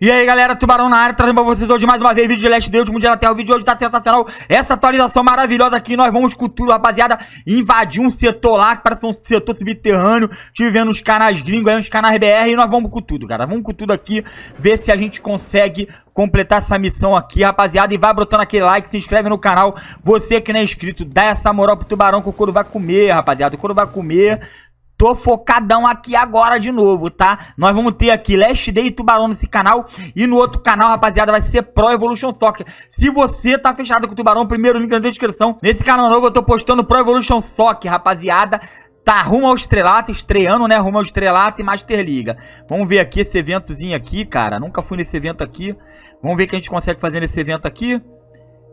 E aí galera, Tubarão na área, trazendo pra vocês hoje mais uma vez vídeo de Last último Mundial até O vídeo de hoje tá sensacional, essa atualização maravilhosa aqui, nós vamos com tudo, rapaziada, invadir um setor lá, que parece um setor subterrâneo, tive vendo uns canais gringos aí, uns canais BR, e nós vamos com tudo, cara, vamos com tudo aqui, ver se a gente consegue completar essa missão aqui, rapaziada, e vai botando aquele like, se inscreve no canal, você que não é inscrito, dá essa moral pro Tubarão que o couro vai comer, rapaziada, o couro vai comer, Tô focadão aqui agora de novo, tá? Nós vamos ter aqui Last Day e Tubarão nesse canal. E no outro canal, rapaziada, vai ser Pro Evolution Soccer. Se você tá fechado com o Tubarão, primeiro link na descrição. Nesse canal novo eu tô postando Pro Evolution Soccer, rapaziada tá rumo ao estrelato, estreando, né? Rumo ao estrelato e Master Liga. Vamos ver aqui esse eventozinho aqui, cara. Nunca fui nesse evento aqui. Vamos ver o que a gente consegue fazer nesse evento aqui.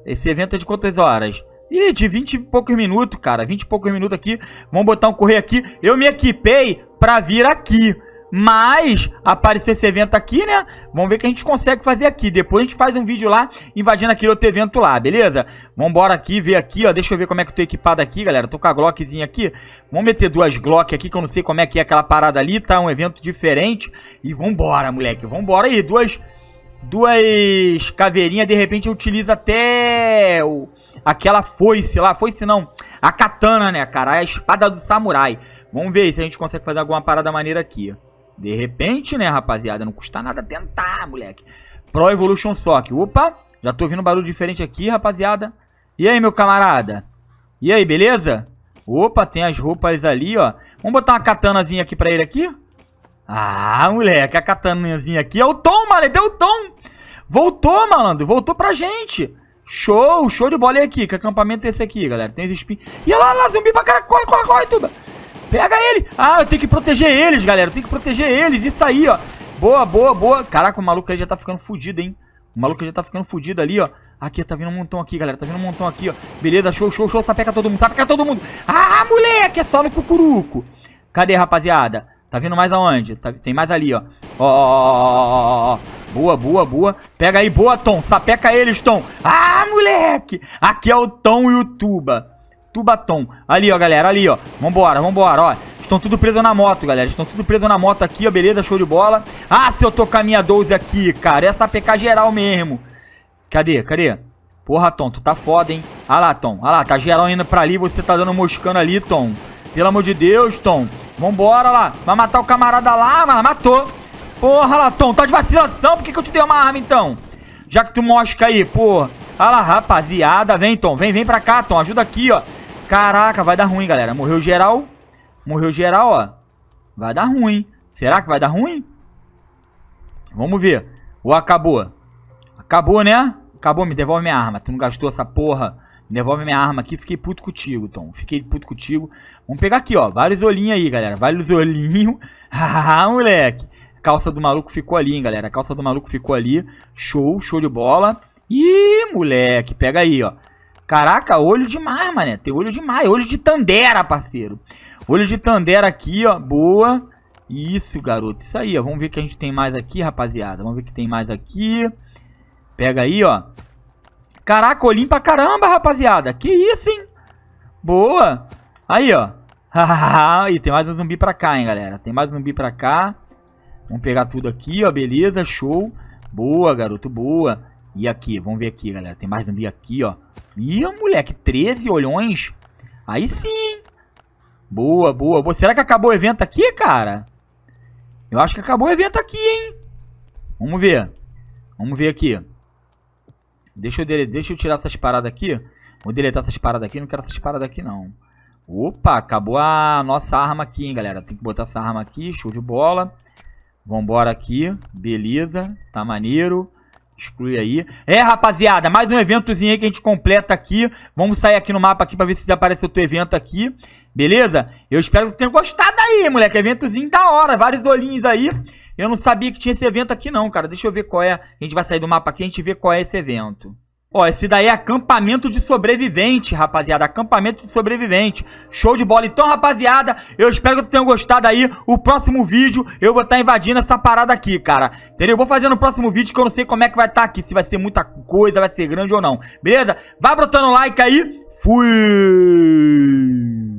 Esse evento é de quantas horas? Ih, de 20 e poucos minutos, cara. 20 e poucos minutos aqui. Vamos botar um correio aqui. Eu me equipei pra vir aqui. Mas aparecer esse evento aqui, né? Vamos ver o que a gente consegue fazer aqui. Depois a gente faz um vídeo lá invadindo aquele outro evento lá, beleza? Vambora aqui, ver aqui, ó. Deixa eu ver como é que eu tô equipado aqui, galera. Tô com a Glockzinha aqui. Vamos meter duas Glock aqui, que eu não sei como é que é aquela parada ali, tá? Um evento diferente. E vambora, moleque. Vambora aí. Duas. Duas caveirinhas, de repente eu utilizo até o aquela foice lá, foice não, a katana, né, cara? A espada do samurai. Vamos ver se a gente consegue fazer alguma parada maneira aqui. De repente, né, rapaziada? Não custa nada tentar, moleque. Pro Evolution Sock. Opa, já tô ouvindo um barulho diferente aqui, rapaziada. E aí, meu camarada? E aí, beleza? Opa, tem as roupas ali, ó. Vamos botar uma katanazinha aqui pra ele aqui? Ah, moleque, a katanazinha aqui é o Tom, mano. Deu é o Tom. Voltou, malandro. Voltou pra gente. Show, show de bola aí, Que Acampamento é esse aqui, galera. Tem esses espinhos. E olha lá, lá, zumbi pra cara. Corre, corre, corre, tuba. Pega ele. Ah, eu tenho que proteger eles, galera. Eu tenho que proteger eles. Isso aí, ó. Boa, boa, boa. Caraca, o maluco aí já tá ficando fudido, hein. O maluco já tá ficando fudido ali, ó. Aqui, tá vindo um montão aqui, galera. Tá vindo um montão aqui, ó. Beleza, show, show, show. Sapeca todo mundo, sapeca todo mundo. Ah, moleque, é só no cucuruco. Cadê, rapaziada? Tá vindo mais aonde? Tá, tem mais ali, ó. Ó, ó, ó, ó, ó. Boa, boa, boa. Pega aí, boa, Tom. Sapeca eles, Tom. Ah, moleque! Aqui é o Tom e o Tuba. Tubatom. Ali, ó, galera, ali, ó. Vambora, vambora, ó. Estão tudo preso na moto, galera. Estão tudo preso na moto aqui, ó, beleza? Show de bola. Ah, se eu tô com a minha 12 aqui, cara. Essa PK geral mesmo. Cadê, cadê? Porra, Tom, tu tá foda, hein? Ah lá, Tom. Ah lá, tá geral indo pra ali. Você tá dando moscando ali, Tom. Pelo amor de Deus, Tom. Vambora lá. Vai matar o camarada lá, mano. Matou. Porra, lá, Tom. Tá de vacilação. Por que, que eu te dei uma arma, então? Já que tu mosca aí, porra. Olha lá, rapaziada. Vem, Tom. Vem, vem pra cá, Tom. Ajuda aqui, ó. Caraca, vai dar ruim, galera. Morreu geral. Morreu geral, ó. Vai dar ruim. Será que vai dar ruim? Vamos ver. Ou acabou? Acabou, né? Acabou, me devolve minha arma. Tu não gastou essa porra. Me devolve minha arma aqui. Fiquei puto contigo, Tom. Fiquei puto contigo. Vamos pegar aqui, ó. Vários olhinhos aí, galera. Vários olhinhos. Haha, moleque. Calça do maluco ficou ali, hein, galera. calça do maluco ficou ali. Show, show de bola. Ih, moleque, pega aí, ó. Caraca, olho demais, mané. Tem olho demais. Olho de Tandera, parceiro. Olho de Tandera aqui, ó. Boa. Isso, garoto. Isso aí, ó. Vamos ver o que a gente tem mais aqui, rapaziada. Vamos ver o que tem mais aqui. Pega aí, ó. Caraca, olhinho pra caramba, rapaziada. Que isso, hein? Boa. Aí, ó. e tem mais um zumbi pra cá, hein, galera. Tem mais um zumbi pra cá. Vamos pegar tudo aqui, ó. Beleza, show. Boa, garoto, boa. E aqui, vamos ver aqui, galera. Tem mais zumbi aqui, ó. Ih, moleque, 13 olhões. Aí sim. Boa, boa, boa. Será que acabou o evento aqui, cara? Eu acho que acabou o evento aqui, hein? Vamos ver. Vamos ver aqui. Deixa eu, dele... Deixa eu tirar essas paradas aqui. Vou deletar essas paradas aqui. Não quero essas paradas aqui, não. Opa, acabou a nossa arma aqui, hein, galera. Tem que botar essa arma aqui. Show de bola. Vambora aqui. Beleza. Tá maneiro. Exclui aí. É, rapaziada, mais um eventozinho aí que a gente completa aqui. Vamos sair aqui no mapa aqui pra ver se aparece o teu evento aqui. Beleza? Eu espero que você tenha gostado aí, moleque. Eventozinho da hora, vários olhinhos aí. Eu não sabia que tinha esse evento aqui não, cara. Deixa eu ver qual é. A gente vai sair do mapa aqui, a gente vê qual é esse evento. Ó, esse daí é acampamento de sobrevivente, rapaziada. Acampamento de sobrevivente. Show de bola. Então, rapaziada, eu espero que vocês tenham gostado aí. O próximo vídeo eu vou estar tá invadindo essa parada aqui, cara. Entendeu? Eu vou fazer no próximo vídeo que eu não sei como é que vai estar tá aqui. Se vai ser muita coisa, vai ser grande ou não. Beleza? Vai botando like aí. Fui!